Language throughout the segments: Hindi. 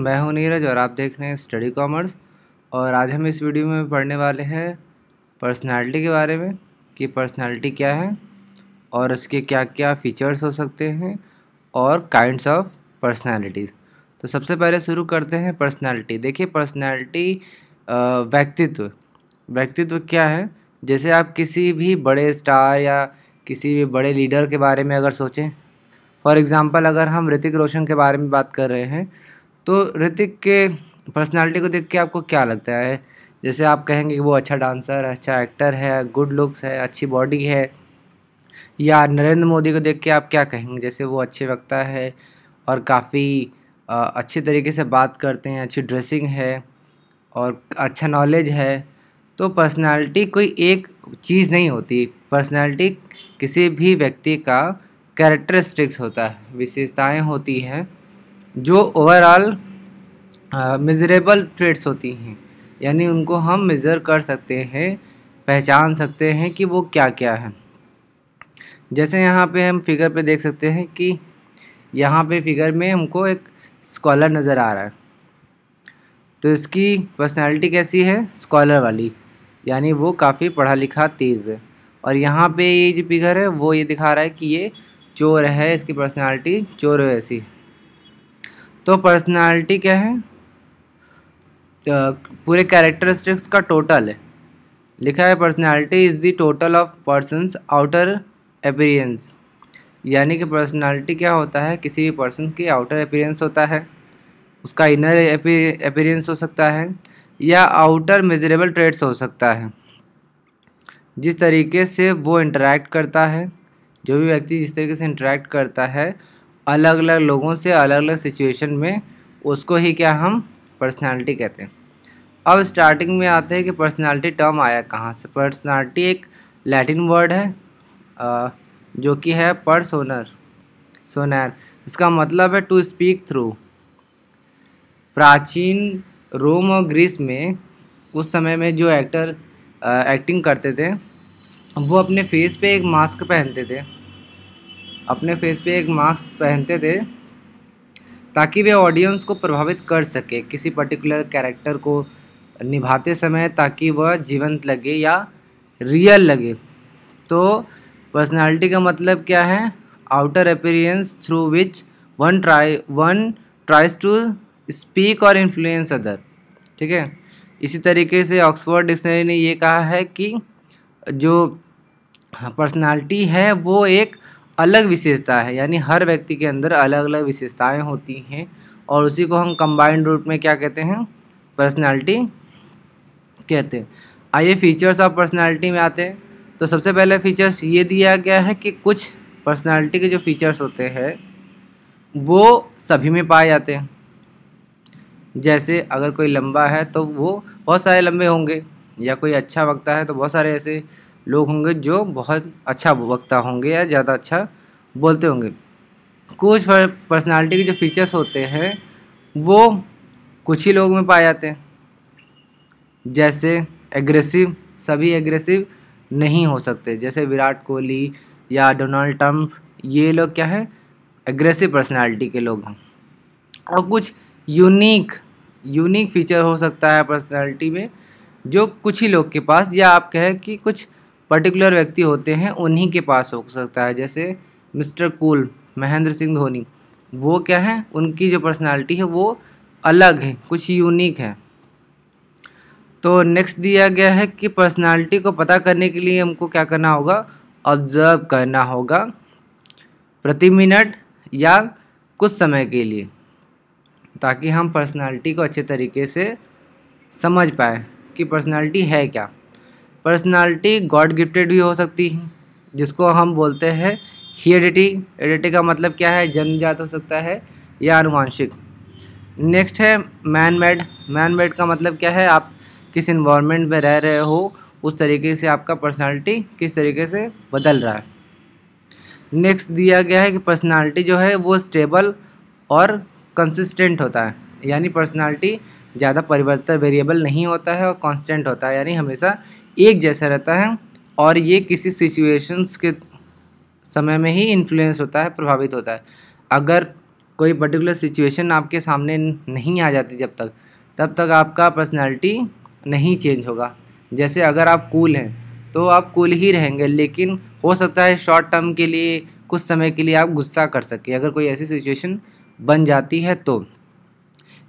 मैं हूं नीरज और आप देख रहे हैं स्टडी कॉमर्स और आज हम इस वीडियो में पढ़ने वाले हैं पर्सनालिटी के बारे में कि पर्सनालिटी क्या है और उसके क्या क्या फ़ीचर्स हो सकते हैं और काइंड्स ऑफ पर्सनालिटीज़ तो सबसे पहले शुरू करते हैं पर्सनालिटी देखिए पर्सनालिटी व्यक्तित्व व्यक्तित्व क्या है जैसे आप किसी भी बड़े स्टार या किसी भी बड़े लीडर के बारे में अगर सोचें फॉर एग्ज़ाम्पल अगर हम ऋतिक रोशन के बारे में बात कर रहे हैं तो ऋतिक के पर्सनालिटी को देख के आपको क्या लगता है जैसे आप कहेंगे कि वो अच्छा डांसर अच्छा एक्टर है गुड लुक्स है अच्छी बॉडी है या नरेंद्र मोदी को देख के आप क्या कहेंगे जैसे वो अच्छे वक्ता है और काफ़ी अच्छे तरीके से बात करते हैं अच्छी ड्रेसिंग है और अच्छा नॉलेज है तो पर्सनालिटी कोई एक चीज़ नहीं होती पर्सनालिटी किसी भी व्यक्ति का कैरेक्टरिस्टिक्स होता है विशेषताएं होती हैं जो ओवरऑल मेज़रेबल ट्रेड्स होती हैं यानी उनको हम मेज़र कर सकते हैं पहचान सकते हैं कि वो क्या क्या है जैसे यहाँ पे हम फिगर पे देख सकते हैं कि यहाँ पे फिगर में हमको एक स्कॉलर नज़र आ रहा है तो इसकी पर्सनालिटी कैसी है स्कॉलर वाली यानी वो काफ़ी पढ़ा लिखा तेज़ है और यहाँ पे ये जो फिगर है वो ये दिखा रहा है कि ये चोर है इसकी पर्सनालिटी चोर वैसी तो पर्सनालिटी क्या है पूरे कैरेक्टरिस्टिक्स का टोटल है लिखा है personality is the total of person's outer appearance यानी कि पर्सनालिटी क्या होता है किसी भी पर्सन की आउटर अपीरियंस होता है उसका इनर अपीरियंस हो सकता है या आउटर मेजरेबल ट्रेड्स हो सकता है जिस तरीके से वो इंटरेक्ट करता है जो भी व्यक्ति जिस तरीके से इंटरेक्ट करता है अलग अलग लोगों से अलग अलग सिचुएशन में उसको ही क्या हम पर्सनालिटी कहते हैं अब स्टार्टिंग में आते हैं कि पर्सनालिटी टर्म आया कहाँ से पर्सनालिटी एक लैटिन वर्ड है जो कि है पर सोनर सोनैर इसका मतलब है टू स्पीक थ्रू प्राचीन रोम और ग्रीस में उस समय में जो एक्टर एक्टिंग करते थे वो अपने फेस पे एक मास्क पहनते थे अपने फेस पे एक मास्क पहनते थे ताकि वे ऑडियंस को प्रभावित कर सके किसी पर्टिकुलर कैरेक्टर को निभाते समय ताकि वह जीवंत लगे या रियल लगे तो पर्सनालिटी का मतलब क्या है outer appearance through which one try one tries to speak और इन्फ्लुएंस अदर ठीक है इसी तरीके से ऑक्सफोर्ड डिक्शनरी ने ये कहा है कि जो पर्सनालिटी है वो एक अलग विशेषता है यानी हर व्यक्ति के अंदर अलग अलग विशेषताएं होती हैं और उसी को हम कंबाइंड रूप में क्या कहते हैं पर्सनालिटी कहते हैं आइए फीचर्स ऑफ पर्सनालिटी में आते हैं तो सबसे पहले फीचर्स ये दिया गया है कि कुछ पर्सनालिटी के जो फीचर्स होते हैं वो सभी में पाए जाते हैं जैसे अगर कोई लंबा है तो वो बहुत सारे लंबे होंगे या कोई अच्छा वक्ता है तो बहुत सारे ऐसे लोग होंगे जो बहुत अच्छा वक्ता होंगे या ज़्यादा अच्छा बोलते होंगे कुछ पर्सनालिटी के जो फीचर्स होते हैं वो कुछ ही लोगों में पाए जाते हैं जैसे एग्रेसिव सभी एग्रेसिव नहीं हो सकते जैसे विराट कोहली या डोनाल्ड ट्रंप ये लोग क्या है एग्रेसिव पर्सनालिटी के लोग हैं और कुछ यूनिक यूनिक फीचर हो सकता है पर्सनालिटी में जो कुछ ही लोग के पास या आप कहें कि कुछ पर्टिकुलर व्यक्ति होते हैं उन्हीं के पास हो सकता है जैसे मिस्टर कूल महेंद्र सिंह धोनी वो क्या है उनकी जो पर्सनालिटी है वो अलग है कुछ यूनिक है तो नेक्स्ट दिया गया है कि पर्सनालिटी को पता करने के लिए हमको क्या करना होगा ऑब्जर्व करना होगा प्रति मिनट या कुछ समय के लिए ताकि हम पर्सनालिटी को अच्छे तरीके से समझ पाए कि पर्सनालिटी है क्या पर्सनालिटी गॉड गिफ्टेड भी हो सकती है जिसको हम बोलते हैं हीडिटी एडिटी का मतलब क्या है जन्मजात हो सकता है या अनुवांशिक नेक्स्ट है मैन मेड मैन मेड का मतलब क्या है आप किस इन्वामेंट में रह रहे हो उस तरीके से आपका पर्सनालिटी किस तरीके से बदल रहा है नेक्स्ट दिया गया है कि पर्सनालिटी जो है वो स्टेबल और कंसिस्टेंट होता है यानी पर्सनालिटी ज़्यादा परिवर्तन वेरिएबल नहीं होता है और कांस्टेंट होता है यानी हमेशा एक जैसा रहता है और ये किसी सिचुएशंस के समय में ही इन्फ्लुएंस होता है प्रभावित होता है अगर कोई पर्टिकुलर सिचुएशन आपके सामने नहीं आ जाती जब तक तब तक आपका पर्सनैलिटी नहीं चेंज होगा जैसे अगर आप कूल हैं तो आप कूल ही रहेंगे लेकिन हो सकता है शॉर्ट टर्म के लिए कुछ समय के लिए आप गुस्सा कर सकें अगर कोई ऐसी सिचुएशन बन जाती है तो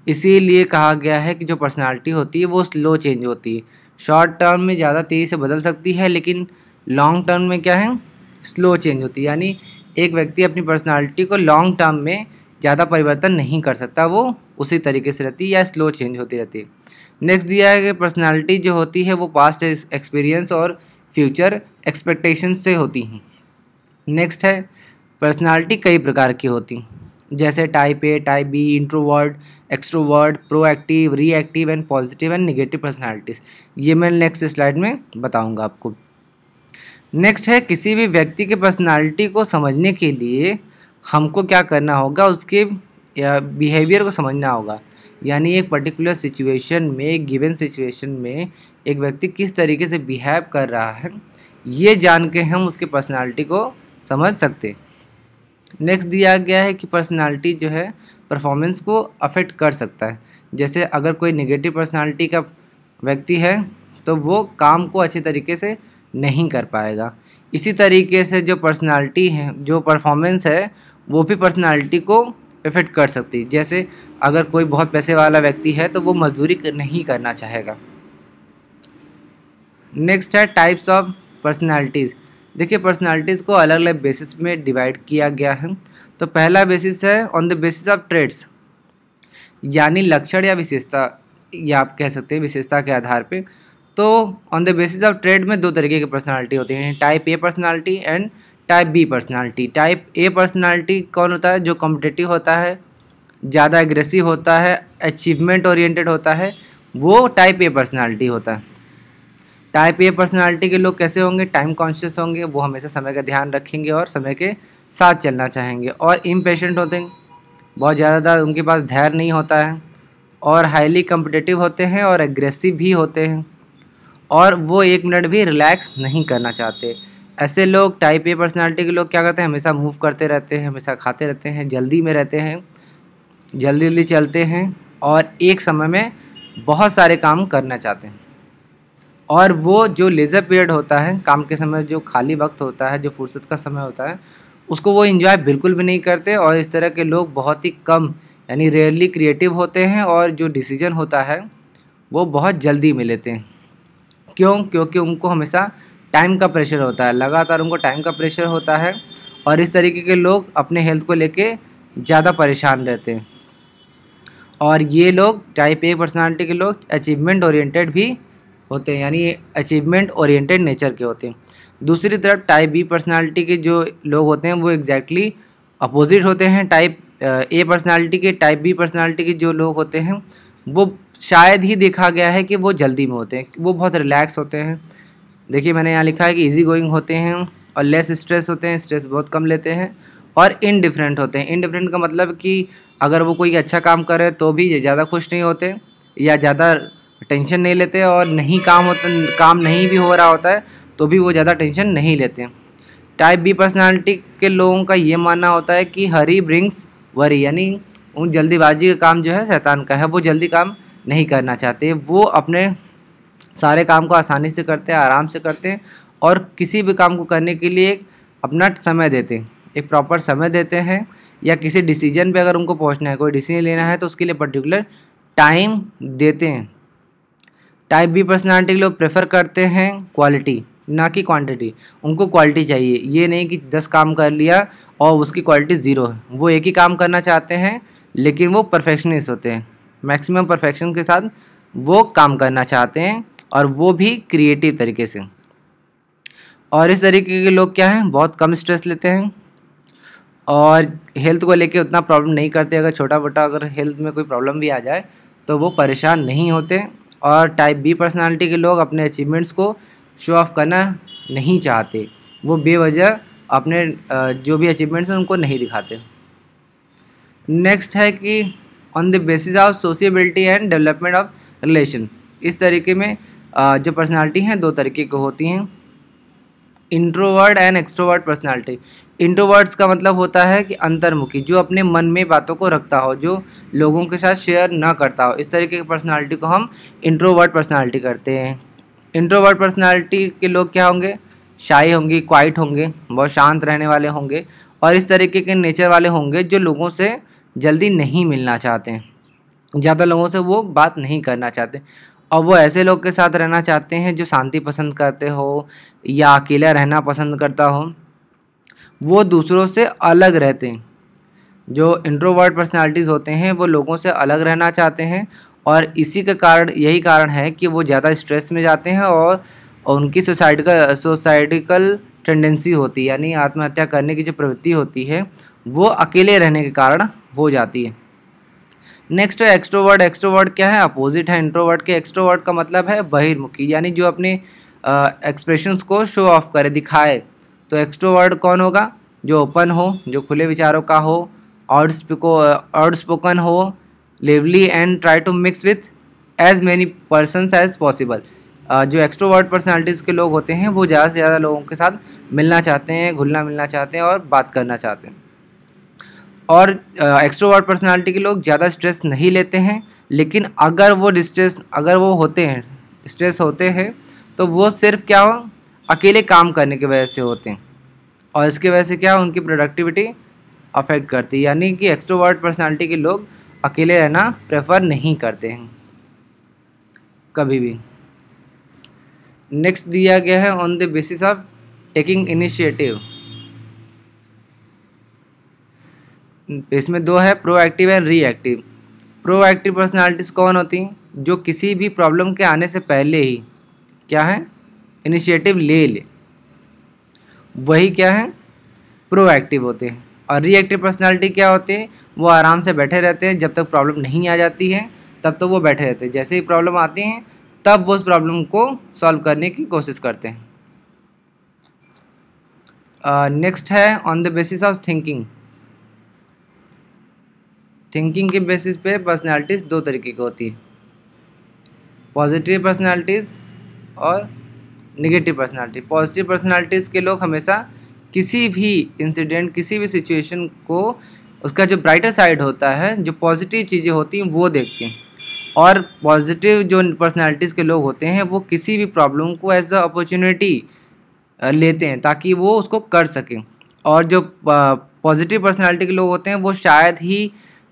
इसीलिए कहा गया है कि जो पर्सनालिटी होती है वो स्लो चेंज होती है शॉर्ट टर्म में ज़्यादा तेज़ी से बदल सकती है लेकिन लॉन्ग टर्म में क्या है स्लो चेंज होती है यानी एक व्यक्ति अपनी पर्सनालिटी को लॉन्ग टर्म में ज़्यादा परिवर्तन नहीं कर सकता वो उसी तरीके से रहती है या स्लो चेंज होती रहती है नेक्स्ट दिया है कि पर्सनालिटी जो होती है वो पास्ट एक्सपीरियंस और फ्यूचर एक्सपेक्टेशन से होती हैं नेक्स्ट है पर्सनालिटी कई प्रकार की होती हैं जैसे type A type B introvert extrovert proactive reactive and positive and negative personalities ये मैं नेक्स्ट स्लाइड में बताऊंगा आपको नेक्स्ट है किसी भी व्यक्ति के पर्सनालिटी को समझने के लिए हमको क्या करना होगा उसके बिहेवियर को समझना होगा यानी एक पर्टिकुलर सिचुएशन में एक गिवन सिचुएशन में एक व्यक्ति किस तरीके से बिहेव कर रहा है ये जान के हम उसके पर्सनैलिटी को समझ सकते हैं नेक्स्ट दिया गया है कि पर्सनालिटी जो है परफॉर्मेंस को अफेक्ट कर सकता है जैसे अगर कोई नेगेटिव पर्सनालिटी का व्यक्ति है तो वो काम को अच्छे तरीके से नहीं कर पाएगा इसी तरीके से जो पर्सनालिटी है जो परफॉर्मेंस है वो भी पर्सनालिटी को इफ़ेक्ट कर सकती है जैसे अगर कोई बहुत पैसे वाला व्यक्ति है तो वो मजदूरी नहीं करना चाहेगा नेक्स्ट है टाइप्स ऑफ पर्सनालिटीज़ देखिए पर्सनालिटीज़ को अलग अलग बेसिस में डिवाइड किया गया है तो पहला बेसिस है on the basis of traits यानी लक्षण या विशेषता या आप कह सकते हैं विशेषता के आधार पे तो on the basis of trait में दो तरीके की पर्सनालिटी होती है type A personality and type B personality type A personality कौन होता है जो कॉम्पिटेटिव होता है ज़्यादा एग्रेसिव होता है अचीवमेंट ओरिएंटेड होता है वो टाइप ए पर्सनालिटी होता है टाइप ए पर्सनालिटी के लोग कैसे होंगे टाइम कॉन्शियस होंगे वो हमेशा समय का ध्यान रखेंगे और समय के साथ चलना चाहेंगे और इम्पेशेंट होते हैं बहुत ज़्यादा उनके पास धैर्य नहीं होता है और हाईली कम्पिटिटिव होते हैं और एग्रेसिव भी होते हैं और वो एक मिनट भी रिलैक्स नहीं करना चाहते ऐसे लोग टाइप ए पर्सनालिटी के लोग क्या करते हैं हमेशा मूव करते रहते हैं हमेशा खाते रहते हैं जल्दी में रहते हैं जल्दी जल्दी चलते हैं और एक समय में बहुत सारे काम करना चाहते हैं और वो जो लेज़र पीरियड होता है काम के समय जो खाली वक्त होता है जो फुर्सत का समय होता है उसको वो इन्जॉय बिल्कुल भी नहीं करते और इस तरह के लोग बहुत ही कम यानी रेयरली क्रिएटिव होते हैं और जो डिसीजन होता है वो बहुत जल्दी में लेते हैं क्यों क्योंकि उनको हमेशा टाइम का प्रेशर होता है लगातार उनको टाइम का प्रेशर होता है और इस तरीके के लोग अपने हेल्थ को लेके ज़्यादा परेशान रहते हैं और ये लोग टाइप ए पर्सनालिटी के लोग अचीवमेंट ओरिएंटेड भी होते हैं यानी अचीवमेंट ओरिएंटेड नेचर के होते हैं दूसरी तरफ टाइप बी पर्सनालिटी के जो लोग होते हैं वो एग्जैक्टली exactly अपोजिट होते हैं टाइप ए पर्सनालिटी के टाइप बी पर्सनालिटी के जो लोग होते हैं वो शायद ही देखा गया है कि वो जल्दी में होते हैं वो बहुत रिलैक्स होते हैं देखिए मैंने यहाँ लिखा है कि ईजी गोइंग होते हैं और लेस स्ट्रेस होते हैं स्ट्रेस बहुत कम लेते हैं और इनडिफरेंट होते हैं इनडिफरेंट का मतलब कि अगर वो कोई अच्छा काम करे तो भी ज़्यादा खुश नहीं होते या ज़्यादा टेंशन नहीं लेते और नहीं काम होता काम नहीं भी हो रहा होता है तो भी वो ज़्यादा टेंशन नहीं लेते टाइप बी पर्सनालिटी के लोगों का ये मानना होता है कि हरी ब्रिंग्स वरी यानी उन जल्दीबाजी का काम जो है शैतान का है वो जल्दी काम नहीं करना चाहते वो अपने सारे काम को आसानी से करते हैं आराम से करते हैं और किसी भी काम को करने के लिए अपना समय देते हैं एक प्रॉपर समय देते हैं या किसी डिसीजन पे अगर उनको पहुंचना है कोई डिसीजन लेना है तो उसके लिए पर्टिकुलर टाइम देते हैं टाइप बी पर्सनालिटी लोग प्रेफर करते हैं क्वालिटी ना कि क्वांटिटी उनको क्वालिटी चाहिए ये नहीं कि दस काम कर लिया और उसकी क्वालिटी ज़ीरो है वो एक ही काम करना चाहते हैं लेकिन वो परफेक्शनिस्ट होते हैं मैक्सिमम परफेक्शन के साथ वो काम करना चाहते हैं और वो भी क्रिएटिव तरीके से और इस तरीके के लोग क्या हैं बहुत कम स्ट्रेस लेते हैं और हेल्थ को लेके उतना प्रॉब्लम नहीं करते अगर छोटा मोटा अगर हेल्थ में कोई प्रॉब्लम भी आ जाए तो वो परेशान नहीं होते और टाइप बी पर्सनालिटी के लोग अपने अचीवमेंट्स को शो ऑफ करना नहीं चाहते वो बेवजह अपने जो भी अचीवमेंट्स हैं उनको नहीं दिखाते नेक्स्ट है कि on the basis of sociability and development of relation इस तरीके में जो पर्सनालिटी हैं दो तरीके की होती हैं introvert and extrovert personality introverts का मतलब होता है कि अंतर्मुखी जो अपने मन में बातों को रखता हो जो लोगों के साथ शेयर ना करता हो इस तरीके की पर्सनालिटी को हम इंट्रोवर्ट पर्सनालिटी करते हैं इंट्रोवर्ट पर्सनालिटी के लोग क्या होंगे शाही होंगे क्वाइट होंगे बहुत शांत रहने वाले होंगे और इस तरीके के नेचर वाले होंगे जो लोगों से जल्दी नहीं मिलना चाहते ज़्यादा लोगों से वो बात नहीं करना चाहते और वो ऐसे लोग के साथ रहना चाहते हैं जो शांति पसंद करते हो या अकेला रहना पसंद करता हो वो दूसरों से अलग रहते हैं जो इंट्रोवर्ट पर्सनालिटीज़ होते हैं वो लोगों से अलग रहना चाहते हैं और इसी का कारण यही कारण है कि वो ज़्यादा स्ट्रेस में जाते हैं और उनकी सोसाइटी का सोसाइटिकल टेंडेंसी होती है यानी आत्महत्या करने की जो प्रवृत्ति होती है वो अकेले रहने के कारण हो जाती है नेक्स्ट है एक्स्ट्रोवर्ड एक्स्ट्रोवर्ड क्या है अपोजिट है इंट्रोवर्ड के एक्स्ट्रोवर्ड का मतलब है बहिर्मुखी यानी जो अपने एक्सप्रेशंस को शो ऑफ करे दिखाए तो एक्सट्रोवर्ड कौन होगा जो ओपन हो जो खुले विचारों का हो आउट स्पोकन हो lively and try to mix with as many persons as possible जो एक्स्ट्रोवर्ट पर्सनालिटीज़ के लोग होते हैं वो ज़्यादा से ज़्यादा लोगों के साथ मिलना चाहते हैं घुलना मिलना चाहते हैं और बात करना चाहते हैं और एक्स्ट्रोवर्ट पर्सनालिटी के लोग ज़्यादा स्ट्रेस नहीं लेते हैं लेकिन अगर वो डिस्ट्रेस अगर वो होते हैं स्ट्रेस होते हैं तो वो सिर्फ क्या हो अकेले काम करने की वजह से होते हैं और इसके वजह से क्या उनकी प्रोडक्टिविटी अफेक्ट करती है यानी कि एक्स्ट्रोवर्ट पर्सनालिटी के लोग अकेले रहना प्रेफर नहीं करते हैं कभी भी नेक्स्ट दिया गया है on the basis of taking initiative इसमें दो है proactive and reactive proactive personalities कौन होती हैं जो किसी भी प्रॉब्लम के आने से पहले ही क्या है इनिशिएटिव ले ले वही क्या है प्रोएक्टिव होते हैं और रिएक्टिव पर्सनालिटी क्या होते हैं वो आराम से बैठे रहते हैं जब तक प्रॉब्लम नहीं आ जाती है तब तो वो बैठे रहते हैं जैसे ही प्रॉब्लम आती हैं तब वो उस प्रॉब्लम को सॉल्व करने की कोशिश करते हैं नेक्स्ट uh, है on the basis of thinking thinking के बेसिस पे पर्सनालिटीज़ दो तरीके की होती है पॉजिटिव पर्सनालिटीज़ और निगेटिव पर्सनालिटी पॉजिटिव पर्सनालिटीज़ के लोग हमेशा किसी भी इंसिडेंट किसी भी सिचुएशन को उसका जो ब्राइटर साइड होता है जो पॉजिटिव चीज़ें होती हैं वो देखते हैं और पॉजिटिव जो पर्सनालिटीज़ के लोग होते हैं वो किसी भी प्रॉब्लम को एज अ अपॉर्चुनिटी लेते हैं ताकि वो उसको कर सकें और जो पॉजिटिव पर्सनालिटी के लोग होते हैं वो शायद ही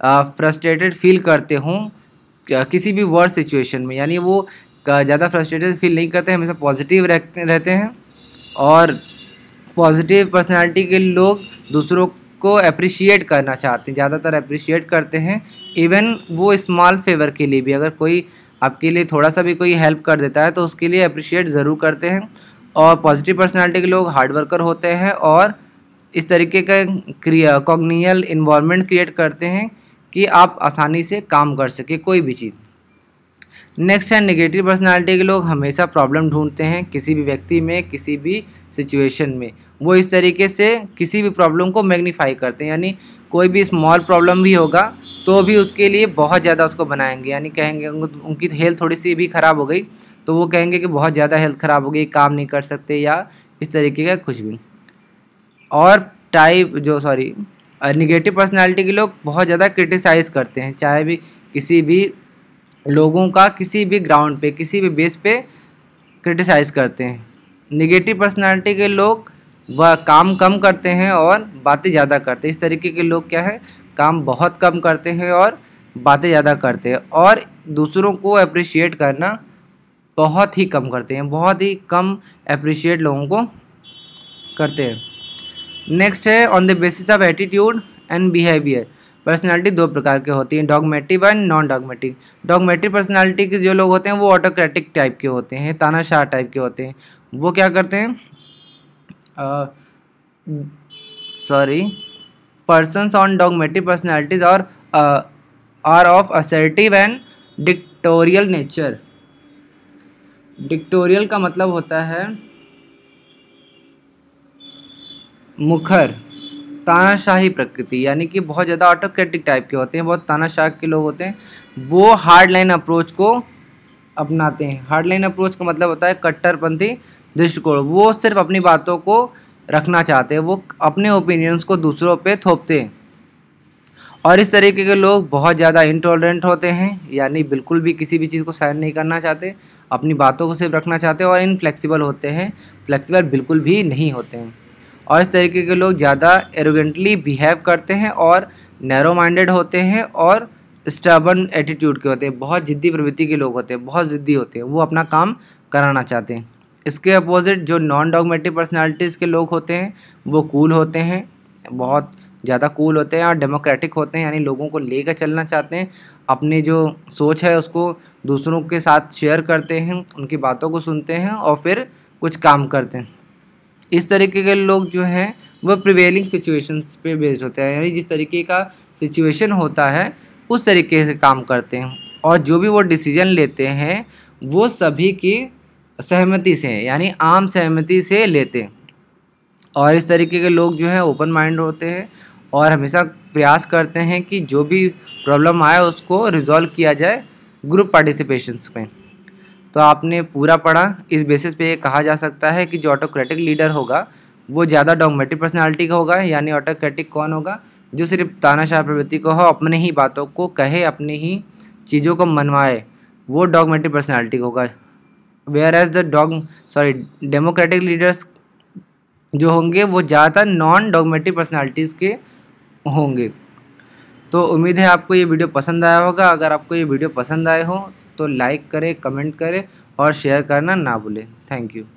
फ्रस्ट्रेटेड फील करते हों किसी भी वर्ड सिचुएशन में यानी वो ज़्यादा फ्रस्ट्रेटेड फील नहीं करते हमेशा पॉजिटिव रहते हैं और पॉजिटिव पर्सनालिटी के लोग दूसरों को अप्रिशिएट करना चाहते हैं ज़्यादातर अप्रिशिएट करते हैं इवन वो स्मॉल फेवर के लिए भी अगर कोई आपके लिए थोड़ा सा भी कोई हेल्प कर देता है तो उसके लिए अप्रिशिएट ज़रूर करते हैं और पॉजिटिव पर्सनालिटी के लोग हार्ड वर्कर होते हैं और इस तरीके का क्रिया कॉग्नियल इन्वामेंट क्रिएट करते हैं कि आप आसानी से काम कर सके कोई भी चीज़ नेक्स्ट है नेगेटिव पर्सनालिटी के लोग हमेशा प्रॉब्लम ढूंढते हैं किसी भी व्यक्ति में किसी भी सिचुएशन में वो इस तरीके से किसी भी प्रॉब्लम को मैग्नीफाई करते हैं यानी कोई भी स्मॉल प्रॉब्लम भी होगा तो भी उसके लिए बहुत ज़्यादा उसको बनाएंगे यानी कहेंगे उनकी हेल्थ थोड़ी सी भी ख़राब हो गई तो वो कहेंगे कि बहुत ज़्यादा हेल्थ ख़राब हो गई काम नहीं कर सकते या इस तरीके का कुछ भी और टाइप जो सॉरी निगेटिव पर्सनैलिटी के लोग बहुत ज़्यादा क्रिटिसाइज़ करते हैं चाहे भी किसी भी लोगों का किसी भी ग्राउंड पे किसी भी बेस पे क्रिटिसाइज़ करते हैं निगेटिव पर्सनालिटी के लोग वह काम कम करते हैं और बातें ज़्यादा करते हैं इस तरीके के लोग क्या है काम बहुत कम करते हैं और बातें ज़्यादा करते हैं और दूसरों को अप्रिशिएट करना बहुत ही कम करते हैं बहुत ही कम अप्रिशिएट लोगों को करते हैं नेक्स्ट है on the basis of attitude and behaviour personality दो प्रकार के होती है dogmatic and non dogmatic dogmatic personality के जो लोग होते हैं वो ऑटोक्रेटिक टाइप के होते हैं तानाशाह टाइप के होते हैं वो क्या करते हैं sorry persons on dogmatic personalities और are of assertive and dictatorial nature dictatorial का मतलब होता है मुखर तानाशाही प्रकृति यानी कि बहुत ज़्यादा ऑटोक्रेटिक टाइप के होते हैं बहुत तानाशाह के लोग होते हैं वो हार्ड लाइन अप्रोच को अपनाते हैं हार्ड लाइन अप्रोच का मतलब होता है कट्टरपंथी दृष्टिकोण वो सिर्फ अपनी बातों को रखना चाहते हैं वो अपने ओपिनियंस को दूसरों पे थोपते हैं और इस तरीके के लोग बहुत ज़्यादा इंटॉलरेंट होते हैं यानी बिल्कुल भी किसी भी चीज़ को सहन नहीं करना चाहते अपनी बातों को सिर्फ रखना चाहते हैं और इनफ्लेक्सिबल होते हैं फ्लेक्सिबल बिल्कुल भी नहीं होते हैं और इस तरीके के लोग ज़्यादा एरोगेंटली बिहेव करते हैं और नैरो माइंडेड होते हैं और स्टबन एटीट्यूड के होते हैं बहुत ज़िद्दी प्रवृत्ति के लोग होते हैं बहुत ज़िद्दी होते हैं वो अपना काम कराना चाहते हैं इसके अपोजिट जो नॉन डॉगमेटिक पर्सनैलिटीज़ के लोग होते हैं वो कूल होते हैं बहुत ज़्यादा कूल होते हैं और डेमोक्रेटिक होते हैं यानी लोगों को लेकर चलना चाहते हैं अपनी जो सोच है उसको दूसरों के साथ शेयर करते हैं उनकी बातों को सुनते हैं और फिर कुछ काम करते हैं इस तरीके के लोग जो हैं वो प्रिवेलिंग सिचुएशन पे बेस्ड होते हैं यानी जिस तरीके का सिचुएशन होता है उस तरीके से काम करते हैं और जो भी वो डिसीजन लेते हैं वो सभी की सहमति से यानी आम सहमति से लेते हैं और इस तरीके के लोग जो हैं ओपन माइंड होते हैं और हमेशा प्रयास करते हैं कि जो भी प्रॉब्लम आए उसको रिजॉल्व किया जाए ग्रुप पार्टिसिपेशन में तो आपने पूरा पढ़ा इस बेसिस पे ये कहा जा सकता है कि जो ऑटोक्रेटिक लीडर होगा वो ज़्यादा डोमेटिक पर्सनालिटी का होगा यानी ऑटोक्रेटिक कौन होगा जो सिर्फ तानाशाह प्रवृत्ति को हो अपने ही बातों को कहे अपनी ही चीज़ों को मनवाए वो डॉगमेटिक पर्सनैलिटी होगा whereas the dog sorry democratic leaders जो होंगे वो ज़्यादातर नॉन डॉगमेटिक पर्सनैलिटीज़ के होंगे तो उम्मीद है आपको ये वीडियो पसंद आया होगा अगर आपको ये वीडियो पसंद आए हो तो लाइक करें कमेंट करें और शेयर करना ना भूलें थैंक यू